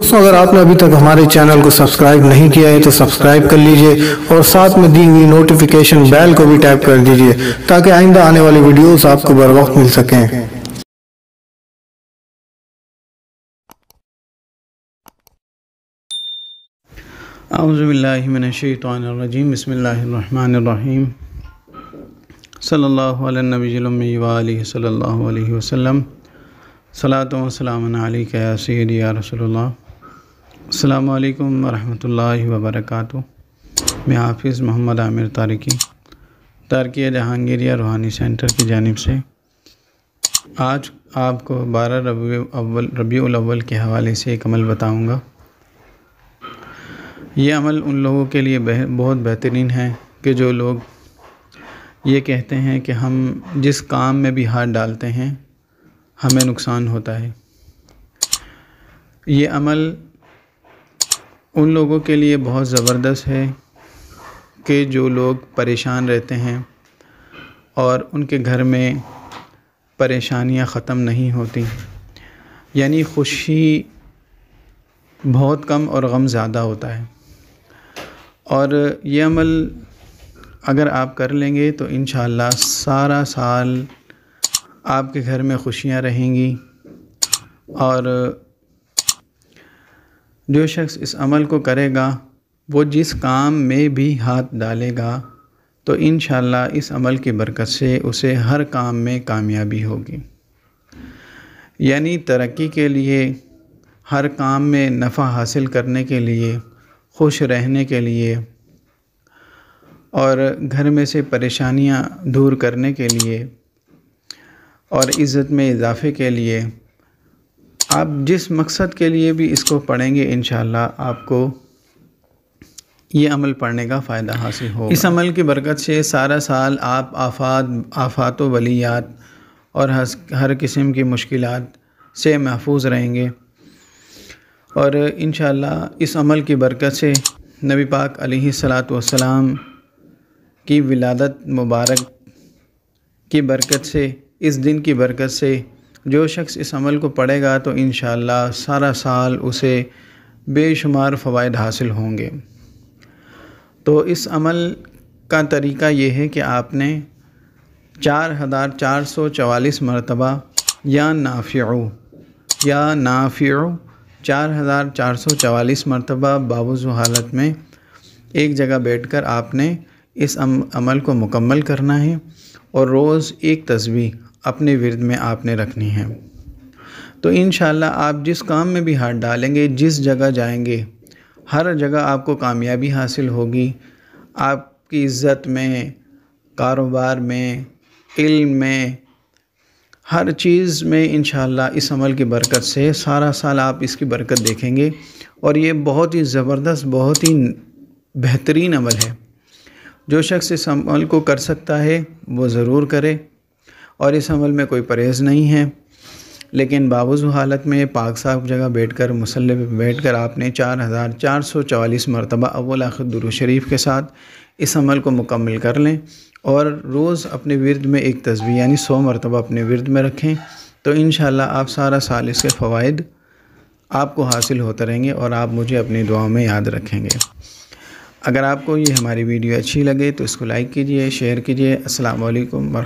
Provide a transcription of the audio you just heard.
दोस्तों अगर आपने अभी तक हमारे चैनल को सब्सक्राइब नहीं किया है तो सब्सक्राइब कर लीजिए और साथ में दी हुई नोटिफिकेशन बेल को भी टैप कर दीजिए ताकि आइंदा आने वाली वीडियोस आपको बर वक्त मिल सकें आउज़बिल्लिमिनशैतरजीम बसमीम नबी वाली सलात वसलाम सैद या रसोल्ला अल्लाम वरहमल वबरक मैं हाफिज़ मोहम्मद आमिर तारिकी तारकिया जहांगीरिया रूहानी सेंटर की जानब से आज आपको बारह रबी अव्वल रबी अव्वल के हवाले से एक अमल बताऊँगा ये अमल उन लोगों के लिए बह, बहुत बेहतरीन है कि जो लोग ये कहते हैं कि हम जिस काम में भी हाथ डालते हैं हमें नुकसान होता है ये अमल उन लोगों के लिए बहुत ज़बरदस्त है कि जो लोग परेशान रहते हैं और उनके घर में परेशानियां ख़त्म नहीं होती यानी खुशी बहुत कम और गम ज़्यादा होता है और ये अमल अगर आप कर लेंगे तो इन सारा साल आपके घर में खुशियां रहेंगी और जो शख्स इस अमल को करेगा वो जिस काम में भी हाथ डालेगा तो इन इस अमल की बरकत से उसे हर काम में कामयाबी होगी यानी तरक्की के लिए हर काम में नफ़ा हासिल करने के लिए खुश रहने के लिए और घर में से परेशानियां दूर करने के लिए और इज़्ज़त में इजाफ़े के लिए आप जिस मकसद के लिए भी इसको पढ़ेंगे इन आपको ये अमल पढ़ने का फ़ायदा हासिल हो इस अमल की बरकत से सारा साल आप आफात आफात वलियात और हर किस्म की मुश्किल से महफूज रहेंगे और इन इस अमल की बरकत से नबी पाक सलात वसलाम की विलादत मुबारक की बरकत से इस दिन की बरकत से जो शख्स इस अमल को पढ़ेगा तो इन सारा साल उसे बेशुमार फ़वाद हासिल होंगे तो इस अमल का तरीका ये है कि आपने चार हज़ार चार सौ चवालीस मरतबा या नाफ़ियु या नाफ़ियु चार हज़ार चार सौ चवालीस मरतबा बावजू हालत में एक जगह बैठकर आपने इस अम, अमल को मुकम्मल करना है और रोज़ एक तस्वीर अपने विरद में आपने रखनी है तो इन आप जिस काम में भी हाथ डालेंगे जिस जगह जाएंगे हर जगह आपको कामयाबी हासिल होगी आपकी इज़्ज़त में कारोबार में इल्म में हर चीज़ में इन इस अमल की बरकत से सारा साल आप इसकी बरकत देखेंगे और ये बहुत ही ज़बरदस्त बहुत ही बेहतरीन अमल है जो शख्स इस अमल को कर सकता है वो ज़रूर करे और इस अमल में कोई परहेज़ नहीं है लेकिन बावजू हालत में पाक साहब जगह बैठ कर मसल पर बैठ कर आपने चार हज़ार चार सौ चवालीस मरतबा अव्वल आखिर दुरू शरीफ के साथ इस अमल को मुकम्मल कर लें और रोज़ अपने विरद में एक तस्वीर यानी सौ मरतबा अपने विरद में रखें तो इन आप सारा साल इसके फ़वाद आपको हासिल होते रहेंगे और आप मुझे अपनी दुआओं में याद रखेंगे अगर आपको ये हमारी वीडियो अच्छी लगे तो इसको लाइक कीजिए शेयर कीजिए वरह